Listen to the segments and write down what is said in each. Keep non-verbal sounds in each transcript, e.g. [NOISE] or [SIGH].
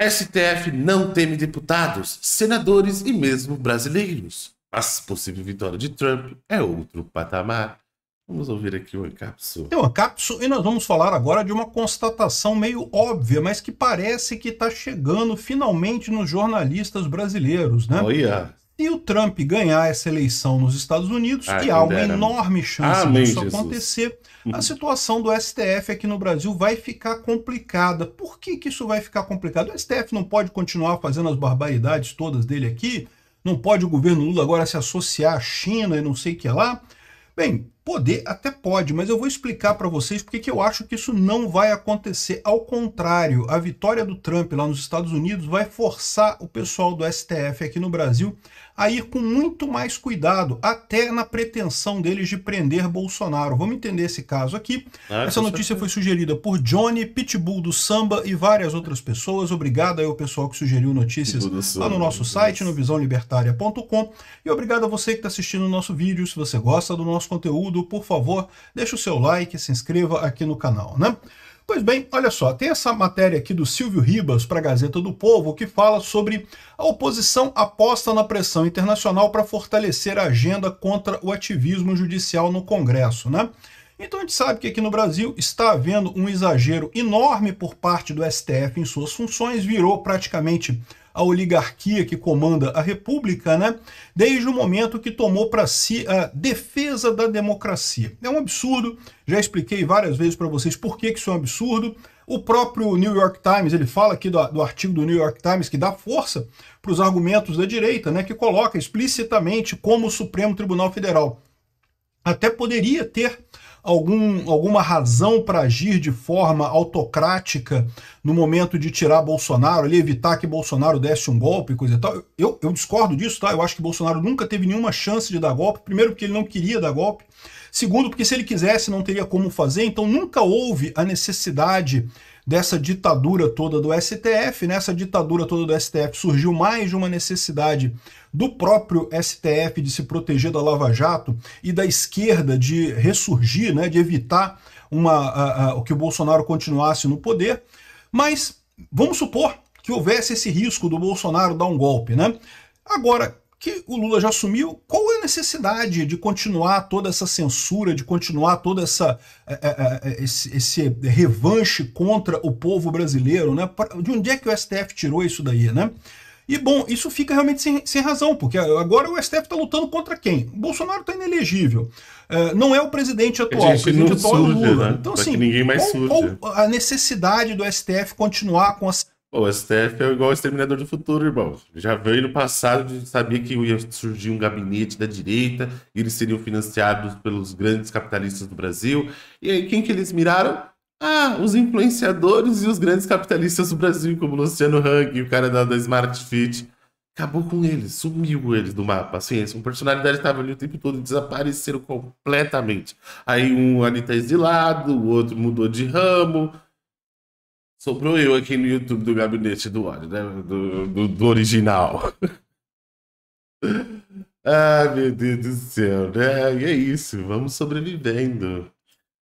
STF não teme deputados, senadores e mesmo brasileiros. Mas possível vitória de Trump é outro patamar. Vamos ouvir aqui uma cápsula. Tem uma cápsula e nós vamos falar agora de uma constatação meio óbvia, mas que parece que está chegando finalmente nos jornalistas brasileiros, né? Olha. Se o Trump ganhar essa eleição nos Estados Unidos, ah, que há uma enorme chance Amém, disso Jesus. acontecer, a uhum. situação do STF aqui no Brasil vai ficar complicada. Por que, que isso vai ficar complicado? O STF não pode continuar fazendo as barbaridades todas dele aqui, não pode o governo Lula agora se associar à China e não sei o que lá. Bem, Poder até pode, mas eu vou explicar para vocês porque que eu acho que isso não vai acontecer. Ao contrário, a vitória do Trump lá nos Estados Unidos vai forçar o pessoal do STF aqui no Brasil a ir com muito mais cuidado, até na pretensão deles de prender Bolsonaro. Vamos entender esse caso aqui. Ah, Essa notícia foi sugerida por Johnny, Pitbull do Samba e várias outras pessoas. Obrigado aí ao pessoal que sugeriu notícias lá no nosso site, no visãolibertaria.com. E obrigado a você que está assistindo o nosso vídeo. Se você gosta do nosso conteúdo, por favor, deixa o seu like, se inscreva aqui no canal, né? Pois bem, olha só, tem essa matéria aqui do Silvio Ribas para a Gazeta do Povo que fala sobre a oposição aposta na pressão internacional para fortalecer a agenda contra o ativismo judicial no Congresso, né? Então a gente sabe que aqui no Brasil está havendo um exagero enorme por parte do STF em suas funções, virou praticamente a oligarquia que comanda a República, né? Desde o momento que tomou para si a defesa da democracia. É um absurdo, já expliquei várias vezes para vocês por que, que isso é um absurdo. O próprio New York Times, ele fala aqui do, do artigo do New York Times que dá força para os argumentos da direita, né? Que coloca explicitamente como o Supremo Tribunal Federal até poderia ter algum, alguma razão para agir de forma autocrática no momento de tirar Bolsonaro, ali evitar que Bolsonaro desse um golpe, coisa e tal. Eu, eu discordo disso, tá? Eu acho que Bolsonaro nunca teve nenhuma chance de dar golpe, primeiro porque ele não queria dar golpe, segundo porque se ele quisesse não teria como fazer, então nunca houve a necessidade dessa ditadura toda do STF. Nessa né? ditadura toda do STF surgiu mais uma necessidade do próprio STF de se proteger da Lava Jato e da esquerda de ressurgir, né, de evitar uma, uh, que o Bolsonaro continuasse no poder. Mas vamos supor que houvesse esse risco do Bolsonaro dar um golpe, né? Agora, que o Lula já assumiu, qual é a necessidade de continuar toda essa censura, de continuar toda essa eh, eh, eh, esse, esse revanche contra o povo brasileiro, né? De onde é que o STF tirou isso daí, né? E bom, isso fica realmente sem, sem razão, porque agora o STF está lutando contra quem? O Bolsonaro está inelegível. É, não é o presidente atual, o presidente atual surge, é o Lula. Né? Então, assim, ninguém mais qual, qual a necessidade do STF continuar com as o STF é igual o Exterminador do Futuro, irmão. Já veio no passado, a gente sabia que ia surgir um gabinete da direita, e eles seriam financiados pelos grandes capitalistas do Brasil. E aí, quem que eles miraram? Ah, os influenciadores e os grandes capitalistas do Brasil, como o Luciano Hang e o cara da, da Smart Fit. Acabou com eles, sumiu eles do mapa. Assim, essa personalidade estava ali o tempo todo, e desapareceram completamente. Aí um ali tá exilado, o outro mudou de ramo Sobrou eu aqui no YouTube do gabinete do ódio, né? Do, do, do original. [LAUGHS] ah, meu Deus do céu, né? E é isso, vamos sobrevivendo.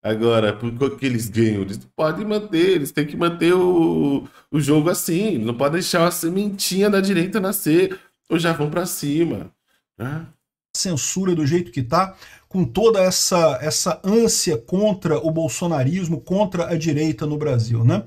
Agora, por que eles ganham? Eles podem manter, eles têm que manter o, o jogo assim. Não pode deixar a sementinha da direita nascer, ou já vão para cima. Né? Censura do jeito que tá, com toda essa, essa ânsia contra o bolsonarismo, contra a direita no Brasil, né?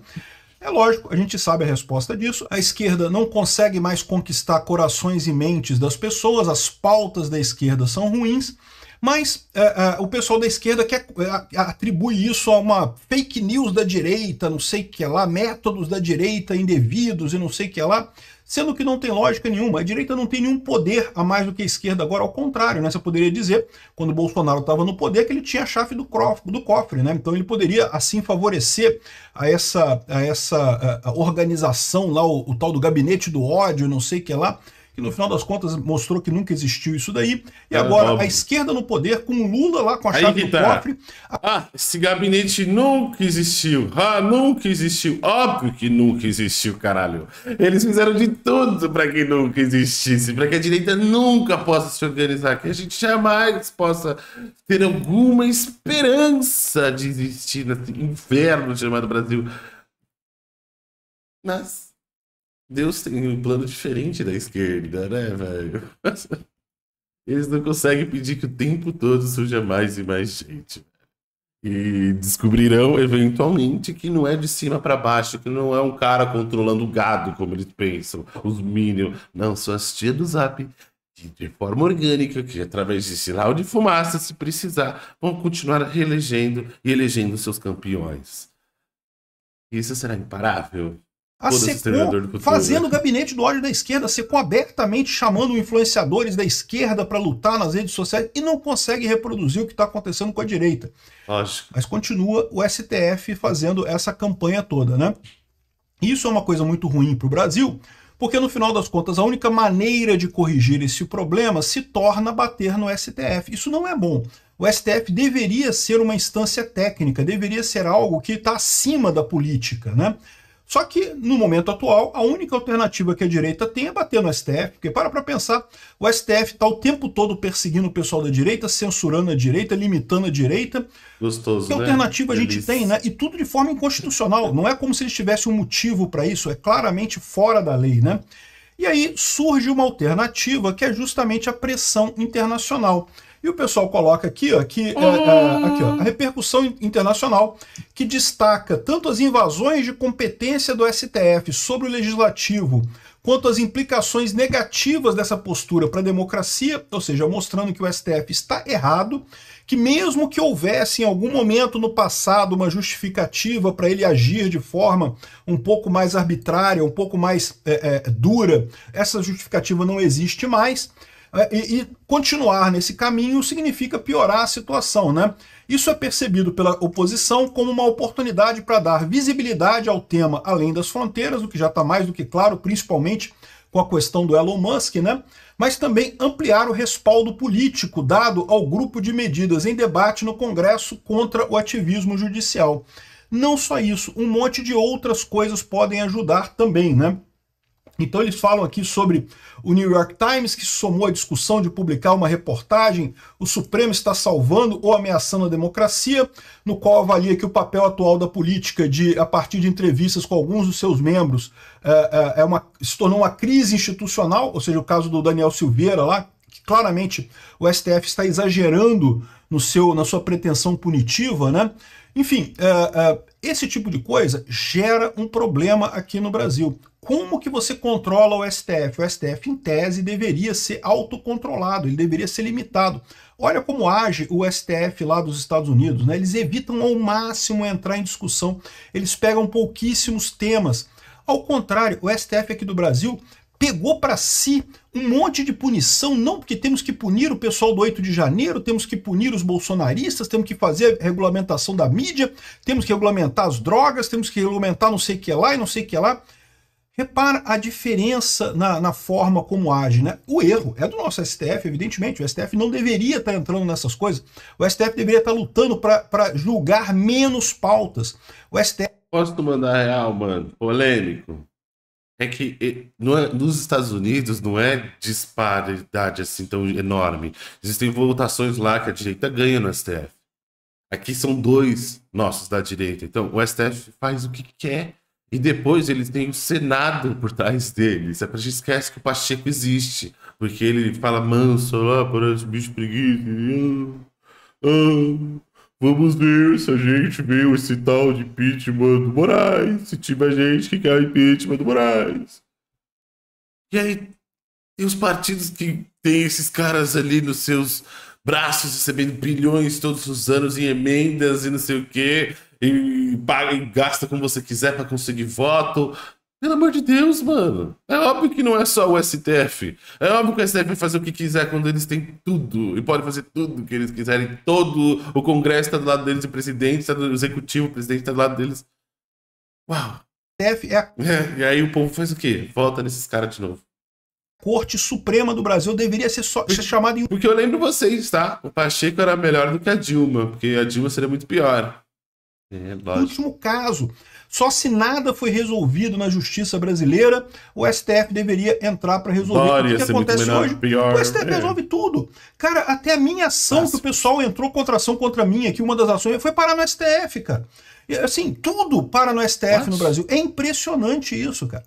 É lógico, a gente sabe a resposta disso. A esquerda não consegue mais conquistar corações e mentes das pessoas, as pautas da esquerda são ruins. Mas é, é, o pessoal da esquerda quer, é, atribui isso a uma fake news da direita, não sei o que lá, métodos da direita indevidos e não sei o que lá sendo que não tem lógica nenhuma. A direita não tem nenhum poder a mais do que a esquerda agora, ao contrário, né? Você poderia dizer, quando Bolsonaro estava no poder, que ele tinha a chave do, do cofre, né? Então ele poderia, assim, favorecer a essa, a essa a organização lá, o, o tal do gabinete do ódio, não sei o que lá, que no final das contas mostrou que nunca existiu isso daí. E é, agora a esquerda no poder, com Lula lá com a chave do tá. cofre. A... Ah, esse gabinete nunca existiu. Ah, nunca existiu. Óbvio que nunca existiu, caralho. Eles fizeram de tudo para que nunca existisse, para que a direita nunca possa se organizar, que a gente jamais possa ter alguma esperança de existir nesse inferno chamado Brasil. Mas Deus tem um plano diferente da esquerda, né, velho? [LAUGHS] Eles não conseguem pedir que o tempo todo surja mais e mais gente. E descobrirão, eventualmente, que não é de cima para baixo, que não é um cara controlando o gado, como eles pensam, os Minions. Não, são as tia do Zap, que de forma orgânica, que através de sinal de fumaça, se precisar, vão continuar reelegendo e elegendo seus campeões. Isso será imparável? a Secom fazendo o gabinete do ódio da esquerda, a abertamente chamando influenciadores da esquerda para lutar nas redes sociais e não consegue reproduzir o que está acontecendo com a direita. Lógico. Mas continua o STF fazendo essa campanha toda, né? Isso é uma coisa muito ruim para o Brasil, porque no final das contas a única maneira de corrigir esse problema se torna bater no STF. Isso não é bom. O STF deveria ser uma instância técnica, deveria ser algo que está acima da política, né? Só que, no momento atual, a única alternativa que a direita tem é bater no STF, porque para para pensar, o STF está o tempo todo perseguindo o pessoal da direita, censurando a direita, limitando a direita. Gostoso, que né? alternativa a gente tem, né? E tudo de forma inconstitucional. Não é como se eles tivessem um motivo para isso, é claramente fora da lei, né? E aí surge uma alternativa que é justamente a pressão internacional. E o pessoal coloca aqui, ó, que, é, é, hum. aqui, ó, a repercussão internacional que destaca tanto as invasões de competência do STF sobre o legislativo, quanto as implicações negativas dessa postura para a democracia, ou seja, mostrando que o STF está errado, que mesmo que houvesse em algum momento no passado uma justificativa para ele agir de forma um pouco mais arbitrária, um pouco mais é, é, dura, essa justificativa não existe mais. É, e, e continuar nesse caminho significa piorar a situação, né? Isso é percebido pela oposição como uma oportunidade para dar visibilidade ao tema além das fronteiras, o que já está mais do que claro, principalmente com a questão do Elon Musk, né? Mas também ampliar o respaldo político dado ao grupo de medidas em debate no Congresso contra o ativismo judicial. Não só isso, um monte de outras coisas podem ajudar também, né? Então eles falam aqui sobre o New York Times, que somou a discussão de publicar uma reportagem O Supremo está salvando ou ameaçando a democracia, no qual avalia que o papel atual da política, de, a partir de entrevistas com alguns dos seus membros, é, é, é uma, se tornou uma crise institucional, ou seja, o caso do Daniel Silveira lá, que claramente o STF está exagerando no seu, na sua pretensão punitiva, né? Enfim, é, é, esse tipo de coisa gera um problema aqui no Brasil como que você controla o STF? O STF, em tese, deveria ser autocontrolado, ele deveria ser limitado. Olha como age o STF lá dos Estados Unidos, né? Eles evitam ao máximo entrar em discussão, eles pegam pouquíssimos temas. Ao contrário, o STF aqui do Brasil pegou para si um monte de punição, não porque temos que punir o pessoal do 8 de janeiro, temos que punir os bolsonaristas, temos que fazer a regulamentação da mídia, temos que regulamentar as drogas, temos que regulamentar não sei o que lá e não sei o que lá. Repara a diferença na, na, forma como age, né? O erro é do nosso STF, evidentemente. O STF não deveria estar tá entrando nessas coisas. O STF deveria estar tá lutando para julgar menos pautas. O STF. Posso mandar real, mano? Polêmico. É que é, nos Estados Unidos não é disparidade assim tão enorme. Existem votações lá que a direita ganha no STF. Aqui são dois nossos da direita. Então, o STF faz o que quer e depois ele tem o Senado por trás dele. Isso é pra gente esquece que o Pacheco existe. Porque ele fala manso lá, ah, parece bicho preguiça. Ah, ah, vamos ver se a gente vê esse tal de impeachment do Moraes. Se tiver gente que quer impeachment do Moraes. E aí, tem os partidos que tem esses caras ali nos seus braços recebendo bilhões todos os anos em emendas e não sei o quê e, paga, e gasta como você quiser para conseguir voto. Pelo amor de Deus, mano. É óbvio que não é só o STF. É óbvio que o STF vai fazer o que quiser quando eles têm tudo. E pode fazer tudo que eles quiserem. Todo o Congresso está do lado deles, o presidente está do executivo, o presidente está do lado deles. Uau. STF é... é. E aí o povo faz o quê? Volta nesses caras de novo. Corte Suprema do Brasil deveria ser, só, ser chamada em. Porque eu lembro vocês, tá? O Pacheco era melhor do que a Dilma, porque a Dilma seria muito pior. É, Último caso. Só se nada foi resolvido na justiça brasileira, o STF deveria entrar para resolver. o que acontece hoje? Pior, o STF é. resolve tudo. Cara, até a minha ação Nossa. que o pessoal entrou contra ação contra mim aqui, uma das ações foi parar no STF, cara. Assim, tudo para no STF Nossa. no Brasil. É impressionante isso, cara.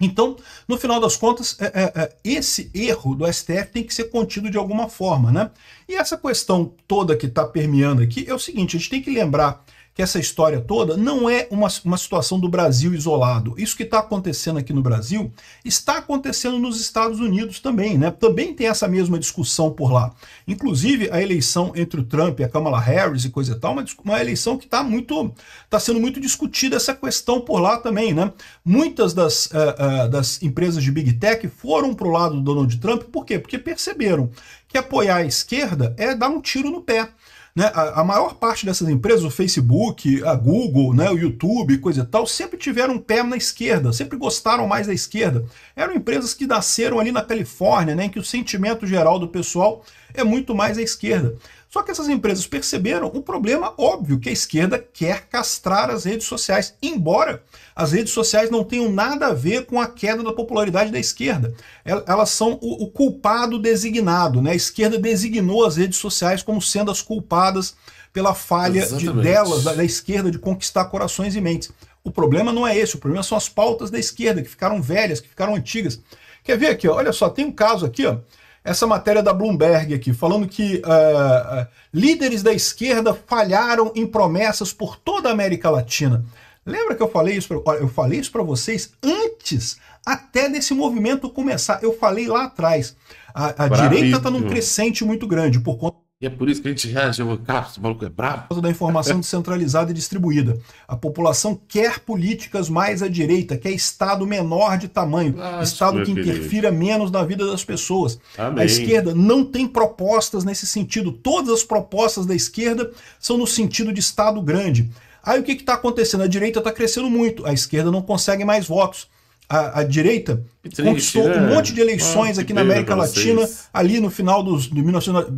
Então, no final das contas, é, é, é, esse erro do STF tem que ser contido de alguma forma, né? E essa questão toda que está permeando aqui é o seguinte: a gente tem que lembrar que essa história toda não é uma, uma situação do Brasil isolado. Isso que está acontecendo aqui no Brasil está acontecendo nos Estados Unidos também, né? Também tem essa mesma discussão por lá. Inclusive, a eleição entre o Trump e a Kamala Harris e coisa e tal, uma, uma eleição que está muito. está sendo muito discutida essa questão por lá também, né? Muitas das, uh, uh, das empresas de Big Tech foram para o lado do Donald Trump, por quê? Porque perceberam que apoiar a esquerda é dar um tiro no pé. Né? A, a, maior parte dessas empresas, o Facebook, a Google, né, o YouTube, coisa e tal, sempre tiveram um pé na esquerda, sempre gostaram mais da esquerda. Eram empresas que nasceram ali na Califórnia, né, em que o sentimento geral do pessoal é muito mais à esquerda. Só que essas empresas perceberam o problema óbvio que a esquerda quer castrar as redes sociais, embora as redes sociais não têm nada a ver com a queda da popularidade da esquerda. Elas são o, o culpado designado. Né? A esquerda designou as redes sociais como sendo as culpadas pela falha de, delas, da, da esquerda, de conquistar corações e mentes. O problema não é esse, o problema são as pautas da esquerda, que ficaram velhas, que ficaram antigas. Quer ver aqui, ó, olha só, tem um caso aqui, ó, essa matéria da Bloomberg aqui, falando que uh, líderes da esquerda falharam em promessas por toda a América Latina. Lembra que eu falei isso? eu falei isso para vocês antes até desse movimento começar. Eu falei lá atrás. A, a direita está num crescente muito grande por conta. E é por isso que a gente reage, eu, cara, esse maluco é brabo. Por causa da informação [LAUGHS] descentralizada e distribuída. A população quer políticas mais à direita, quer Estado menor de tamanho, ah, Estado é que interfira querido. menos na vida das pessoas. Amém. A esquerda não tem propostas nesse sentido. Todas as propostas da esquerda são no sentido de Estado grande. Aí o que está acontecendo? A direita está crescendo muito, a esquerda não consegue mais votos. A, a direita Triste, conquistou um né? monte de ah, eleições ah, aqui na América Latina, vocês. ali no final dos, de 19,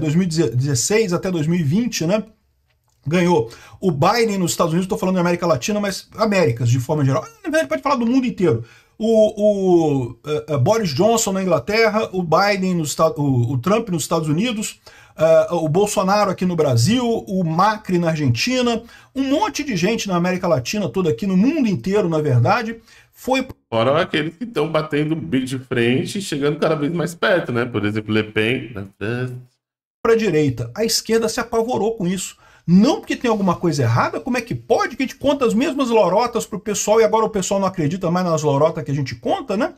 2016 é, até 2020, né? ganhou. O Biden nos Estados Unidos, estou falando da América Latina, mas Américas de forma geral. Na verdade, pode falar do mundo inteiro. O, o uh, Boris Johnson na Inglaterra, o Biden, nos, o, o Trump nos Estados Unidos, uh, o Bolsonaro aqui no Brasil, o Macri na Argentina, um monte de gente na América Latina, toda aqui no mundo inteiro, na verdade, foi. Fora aqueles que estão batendo de frente e chegando cada vez mais perto, né? Por exemplo, Le Pen na França. Para a direita. A esquerda se apavorou com isso. Não porque tem alguma coisa errada, como é que pode que a gente conta as mesmas lorotas pro pessoal e agora o pessoal não acredita mais nas lorotas que a gente conta, né?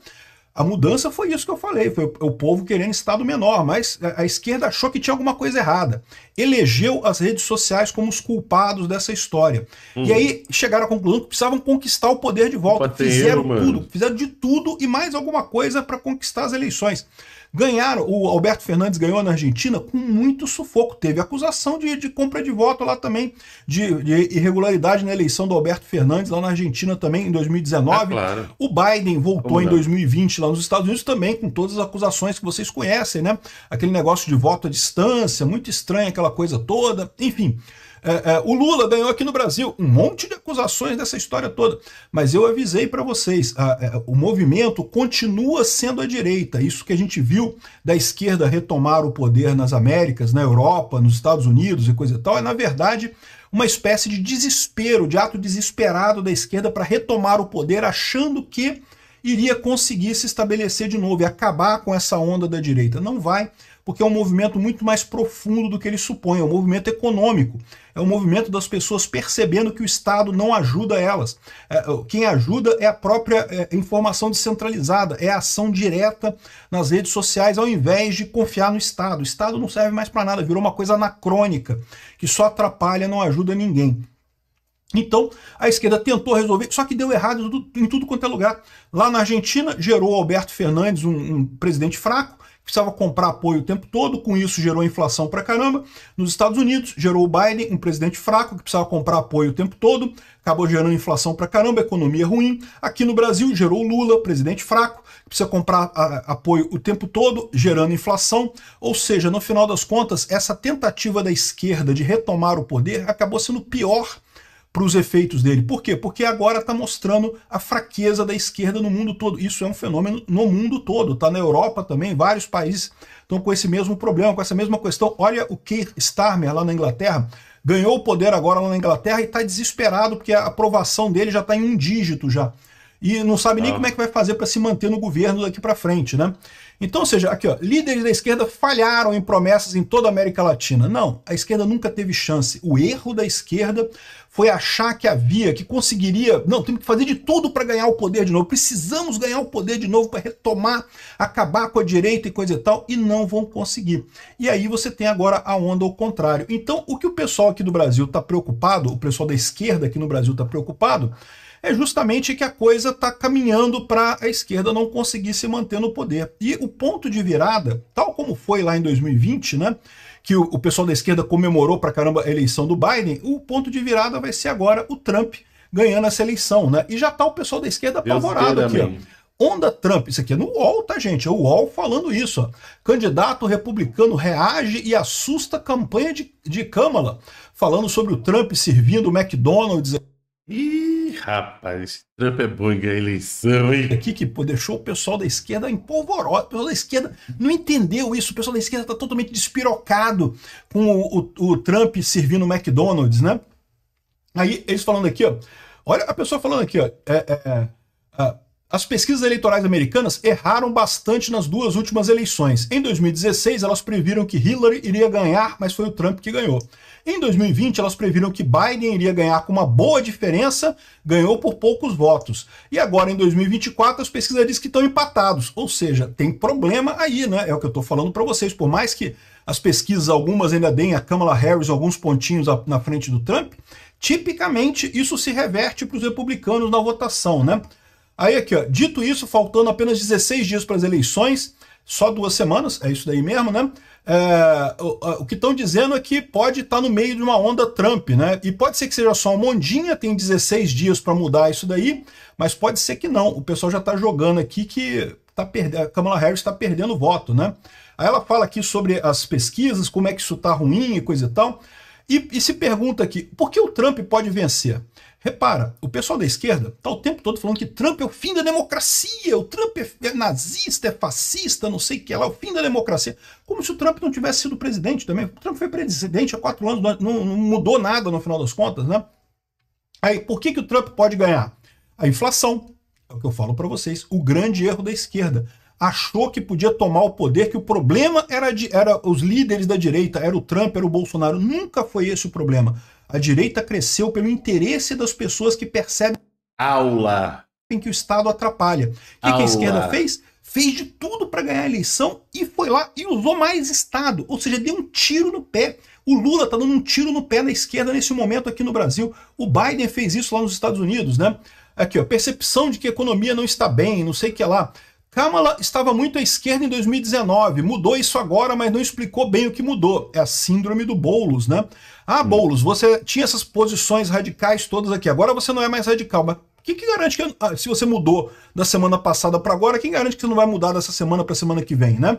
A mudança foi isso que eu falei, foi o povo querendo Estado menor, mas a esquerda achou que tinha alguma coisa errada. Elegeu as redes sociais como os culpados dessa história. E hum. aí chegaram à conclusão que precisavam conquistar o poder de volta. fizeram mano. tudo, fizeram de tudo e mais alguma coisa para conquistar as eleições. Ganharam, o Alberto Fernandes ganhou na Argentina com muito sufoco. Teve acusação de, de compra de voto lá também, de, de, irregularidade na eleição do Alberto Fernandes lá na Argentina também em 2019. Ah, claro. O Biden voltou em 2020 lá nos Estados Unidos também com todas as acusações que vocês conhecem, né? Aquele negócio de voto à distância, muito estranho aquela coisa toda. Enfim, é, é, o Lula ganhou aqui no Brasil um monte de acusações dessa história toda. Mas eu avisei para vocês: a, a, é, o movimento continua sendo a direita. Isso que a gente viu da esquerda retomar o poder nas Américas, na Europa, nos Estados Unidos e coisa e tal, é, na verdade, uma espécie de desespero, de ato desesperado da esquerda para retomar o poder, achando que iria conseguir se estabelecer de novo e acabar com essa onda da direita. Não vai porque é um movimento muito mais profundo do que ele supõe, é um movimento econômico, é um movimento das pessoas percebendo que o Estado não ajuda elas. É, quem ajuda é a própria é, informação descentralizada, é a ação direta nas redes sociais, ao invés de confiar no Estado. O Estado não serve mais para nada, virou uma coisa anacrônica, que só atrapalha, não ajuda ninguém. Então, a esquerda tentou resolver, só que deu errado em tudo quanto é lugar. Lá na Argentina, gerou Alberto Fernandes, um, um presidente fraco, precisava comprar apoio o tempo todo, com isso gerou inflação pra caramba. Nos Estados Unidos, gerou o Biden, um presidente fraco que precisava comprar apoio o tempo todo, acabou gerando inflação pra caramba, economia ruim. Aqui no Brasil, gerou o Lula, presidente fraco, que precisa comprar a, apoio o tempo todo, gerando inflação. Ou seja, no final das contas, essa tentativa da esquerda de retomar o poder acabou sendo pior para os efeitos dele. Por quê? Porque agora está mostrando a fraqueza da esquerda no mundo todo. Isso é um fenômeno no mundo todo, está na Europa também, vários países estão com esse mesmo problema, com essa mesma questão. Olha o Keir Starmer lá na Inglaterra, ganhou o poder agora lá na Inglaterra e está desesperado porque a aprovação dele já está em um dígito já e não sabe nem ah. como é que vai fazer para se manter no governo daqui para frente, né? Então, ou seja, aqui, ó, líderes da esquerda falharam em promessas em toda a América Latina. Não, a esquerda nunca teve chance. O erro da esquerda foi achar que havia, que conseguiria. Não, temos que fazer de tudo para ganhar o poder de novo. Precisamos ganhar o poder de novo para retomar, acabar com a direita e coisa e tal, e não vão conseguir. E aí você tem agora a onda ao contrário. Então, o que o pessoal aqui do Brasil está preocupado, o pessoal da esquerda aqui no Brasil está preocupado, é justamente que a coisa está caminhando para a esquerda não conseguir se manter no poder. E o ponto de virada, tal como foi lá em 2020, né? que o, pessoal da esquerda comemorou para caramba a eleição do Biden, o ponto de virada vai ser agora o Trump ganhando essa eleição, né? E já tá o pessoal da esquerda apavorado aqui, Onda Trump, isso aqui é no UOL, tá, gente? É o UOL falando isso, ó. Candidato republicano reage e assusta campanha de, de Câmara, falando sobre o Trump servindo o McDonald's. Ih! Rapaz, esse Trump é bom a eleição, hein? Aqui que pô, deixou o pessoal da esquerda em polvorosa. O pessoal da esquerda não entendeu isso. O pessoal da esquerda está totalmente despirocado com o, o, o Trump servindo o McDonald's, né? Aí eles falando aqui, ó. Olha a pessoa falando aqui, ó. É, é, é, ah, as pesquisas eleitorais americanas erraram bastante nas duas últimas eleições. Em 2016, elas previram que Hillary iria ganhar, mas foi o Trump que ganhou. Em 2020, elas previram que Biden iria ganhar com uma boa diferença, ganhou por poucos votos. E agora, em 2024, as pesquisas dizem que estão empatados, ou seja, tem problema aí, né? É o que eu estou falando para vocês. Por mais que as pesquisas, algumas ainda deem a Kamala Harris alguns pontinhos na frente do Trump, tipicamente isso se reverte para os republicanos na votação, né? Aí aqui, ó, dito isso, faltando apenas 16 dias para as eleições, só duas semanas, é isso daí mesmo, né? É, o, o, que estão dizendo é que pode estar tá no meio de uma onda Trump, né? E pode ser que seja só uma ondinha, tem 16 dias para mudar isso daí, mas pode ser que não. O pessoal já está jogando aqui que tá perdendo, a Kamala Harris está perdendo voto, né? Aí ela fala aqui sobre as pesquisas, como é que isso está ruim e coisa e tal. E, e se pergunta aqui, por que o Trump pode vencer? Repara, o pessoal da esquerda está o tempo todo falando que Trump é o fim da democracia, o Trump é, é nazista, é fascista, não sei o que lá, é o fim da democracia. Como se o Trump não tivesse sido presidente também. O Trump foi presidente há quatro anos, não, não mudou nada no final das contas, né? Aí, por que, que o Trump pode ganhar? A inflação, é o que eu falo para vocês, o grande erro da esquerda achou que podia tomar o poder, que o problema era, de, era os líderes da direita, era o Trump, era o Bolsonaro. Nunca foi esse o problema. A direita cresceu pelo interesse das pessoas que percebem aula em que o Estado atrapalha. O que, que a esquerda fez? Fez de tudo para ganhar a eleição e foi lá e usou mais Estado, ou seja, deu um tiro no pé. O Lula está dando um tiro no pé da esquerda nesse momento aqui no Brasil. O Biden fez isso lá nos Estados Unidos, né? Aqui, ó, percepção de que a economia não está bem, não sei o que lá. Kamala estava muito à esquerda em 2019, mudou isso agora, mas não explicou bem o que mudou. É a síndrome do Boulos, né? Ah, hum. Boulos, você tinha essas posições radicais todas aqui, agora você não é mais radical, mas o que, que, garante que ah, se você mudou da semana passada para agora, quem garante que você não vai mudar dessa semana para semana que vem, né?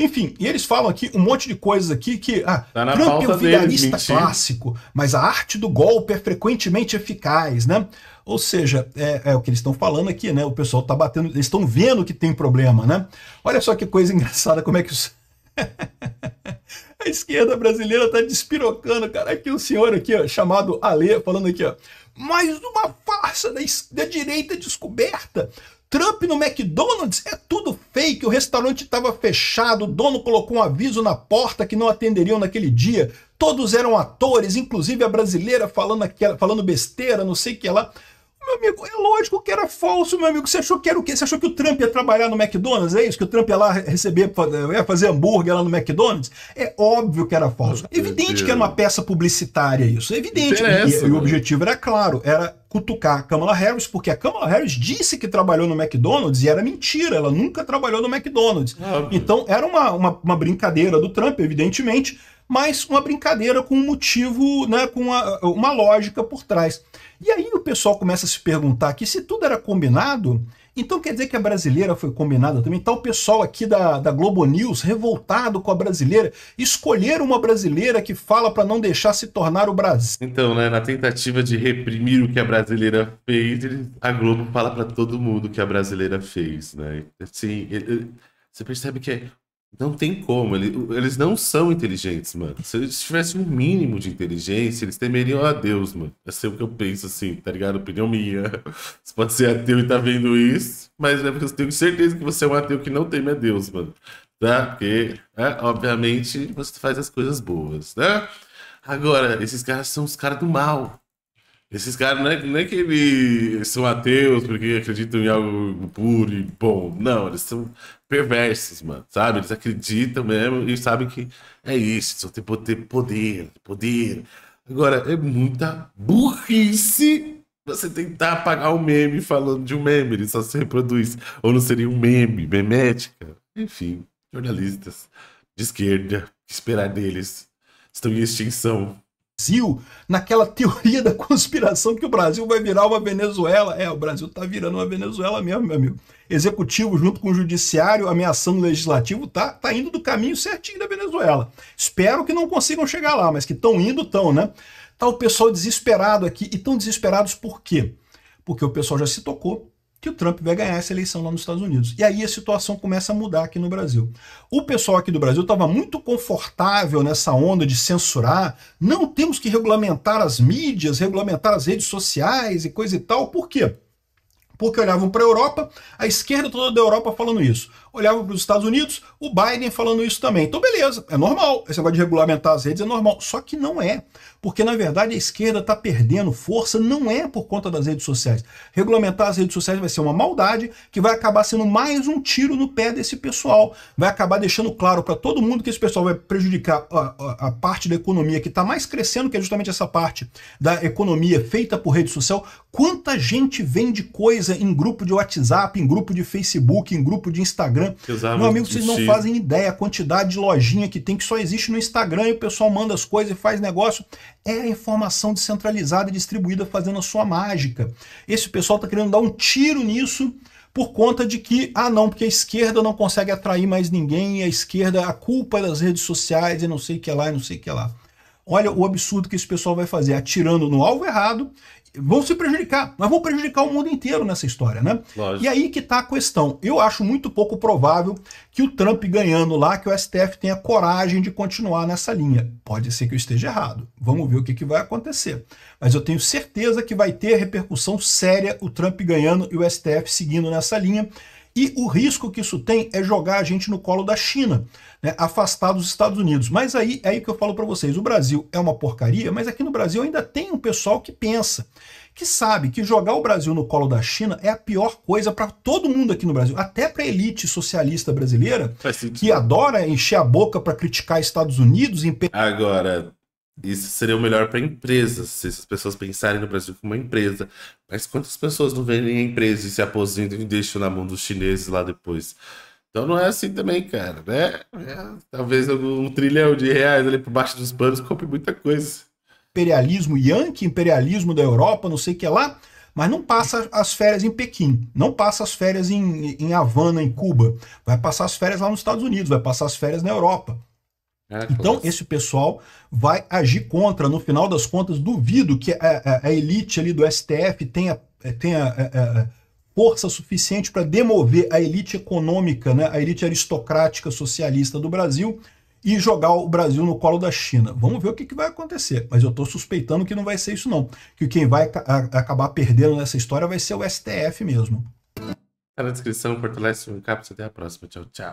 Enfim, e eles falam aqui um monte de coisas aqui que ah, tá Trump é um vigarista clássico, mas a arte do golpe é frequentemente eficaz, né? Ou seja, é, é o que eles estão falando aqui, né? O pessoal está batendo, eles estão vendo que tem problema, né? Olha só que coisa [LAUGHS] engraçada, como é que os... [LAUGHS] a esquerda brasileira está despirocando, cara. Aqui o um senhor aqui, ó, chamado Ale, falando aqui, ó. Mais uma farsa da, da direita descoberta. Trump no McDonald's é tudo fake, o restaurante estava fechado, o dono colocou um aviso na porta que não atenderiam naquele dia, todos eram atores, inclusive a brasileira falando, aquela, falando besteira, não sei o que lá. Meu amigo, é lógico que era falso, meu amigo. Você achou que era o quê? Você achou que o Trump ia trabalhar no McDonald's? É isso? Que o Trump ia lá receber, eh, ia fazer hambúrguer lá no McDonald's? É óbvio que era falso. Evidente que era uma peça publicitária isso. É evidente. E, e, o né? objetivo era claro, era cutucar a Kamala Harris, porque a Kamala Harris disse que trabalhou no McDonald's e era mentira, ela nunca trabalhou no McDonald's. É, então era uma, uma, uma, brincadeira do Trump, evidentemente, mas uma brincadeira com um motivo, né, com uma, uma lógica por trás. E aí o pessoal começa a se perguntar que se tudo era combinado, então quer dizer que a brasileira foi combinada também? Tal tá o pessoal aqui da, da Globo News, revoltado com a brasileira, escolher uma brasileira que fala para não deixar se tornar o Brasil. Então, né, na tentativa de reprimir o que a brasileira fez, a Globo fala para todo mundo o que a brasileira fez, né? Assim, você percebe que é não tem como, eles não são inteligentes, mano. Se eles tivessem um mínimo de inteligência, eles temeriam a Deus, mano. É sempre o que eu penso, assim, tá ligado? Opinião minha. Você pode ser ateu e tá vendo isso, mas é porque eu tenho certeza que você é um ateu que não teme a Deus, mano. Tá? Porque, né, obviamente, você faz as coisas boas, né? Agora, esses caras são os caras do mal. Esses caras não é, não é que eles são ateus porque acreditam em algo puro e bom. Não, eles são perversos, mano. Sabe? Eles acreditam mesmo e sabem que é isso. Só tem poder, poder, poder. Agora, é muita burrice você tentar apagar o um meme falando de um meme. Ele só se reproduz. Ou não seria um meme, memética. Enfim, jornalistas de esquerda, esperar deles? Estão em extinção. Brasil naquela teoria da conspiração que o Brasil vai virar uma Venezuela. É, o Brasil está virando uma Venezuela mesmo, meu amigo. Executivo junto com o judiciário, ameaçando o legislativo, tá, tá indo do caminho certinho da Venezuela. Espero que não consigam chegar lá, mas que estão indo, estão, né? Tá o pessoal desesperado aqui. E tão desesperados por quê? Porque o pessoal já se tocou que o Trump vai ganhar essa eleição lá nos Estados Unidos. E aí a situação começa a mudar aqui no Brasil. O pessoal aqui do Brasil estava muito confortável nessa onda de censurar, não temos que regulamentar as mídias, regulamentar as redes sociais e coisa e tal. Por quê? Porque olhavam para a Europa, a esquerda toda da Europa falando isso. Olhava para os Estados Unidos, o Biden falando isso também. Então, beleza, é normal. Esse negócio de regulamentar as redes é normal. Só que não é. Porque, na verdade, a esquerda está perdendo força, não é por conta das redes sociais. Regulamentar as redes sociais vai ser uma maldade que vai acabar sendo mais um tiro no pé desse pessoal. Vai acabar deixando claro para todo mundo que esse pessoal vai prejudicar a, a, a parte da economia que está mais crescendo, que é justamente essa parte da economia feita por rede social. Quanta gente vende coisa em grupo de WhatsApp, em grupo de Facebook, em grupo de Instagram Instagram. Meu amigo, vocês não fazem ideia a quantidade de lojinha que tem que só existe no Instagram e o pessoal manda as coisas e faz negócio. É a informação descentralizada e distribuída fazendo a sua mágica. Esse pessoal está querendo dar um tiro nisso por conta de que, ah não, porque a esquerda não consegue atrair mais ninguém, a esquerda, a culpa é das redes sociais e não sei o que lá e não sei o que lá. Olha o absurdo que esse pessoal vai fazer, atirando no alvo errado, vão se prejudicar, mas vão prejudicar o mundo inteiro nessa história, né? Lógico. E aí que está a questão. Eu acho muito pouco provável que o Trump ganhando lá, que o STF tenha coragem de continuar nessa linha. Pode ser que eu esteja errado. Vamos ver o que, que vai acontecer. Mas eu tenho certeza que vai ter repercussão séria o Trump ganhando e o STF seguindo nessa linha. E o risco que isso tem é jogar a gente no colo da China, né, afastar dos Estados Unidos. Mas aí é aí que eu falo para vocês, o Brasil é uma porcaria, mas aqui no Brasil ainda tem um pessoal que pensa, que sabe que jogar o Brasil no colo da China é a pior coisa para todo mundo aqui no Brasil, até para a elite socialista brasileira, que adora encher a boca para criticar Estados Unidos. Agora, isso seria o melhor para empresas, se as pessoas pensarem no Brasil como uma empresa. Mas quantas pessoas não vendem a empresa e se aposentam e deixam na mão dos chineses lá depois? Então não é assim também, cara, né? É, talvez um trilhão de reais ali por baixo dos panos compre muita coisa. Imperialismo Yankee, imperialismo da Europa, não sei o que lá, mas não passa as férias em Pequim, não passa as férias em, em Havana, em Cuba. Vai passar as férias lá nos Estados Unidos, vai passar as férias na Europa. É, então, esse pessoal vai agir contra. No final das contas, duvido que a, a, a elite ali do STF tenha, eh, tenha a, eh, eh, força suficiente para demover a elite econômica, né, a elite aristocrática socialista do Brasil e jogar o Brasil no colo da China. Vamos ver o que, que vai acontecer. Mas eu estou suspeitando que não vai ser isso, não. Que quem vai acabar perdendo nessa história vai ser o STF mesmo. Tá na descrição, fortalece o recap. Até a próxima. Tchau, tchau.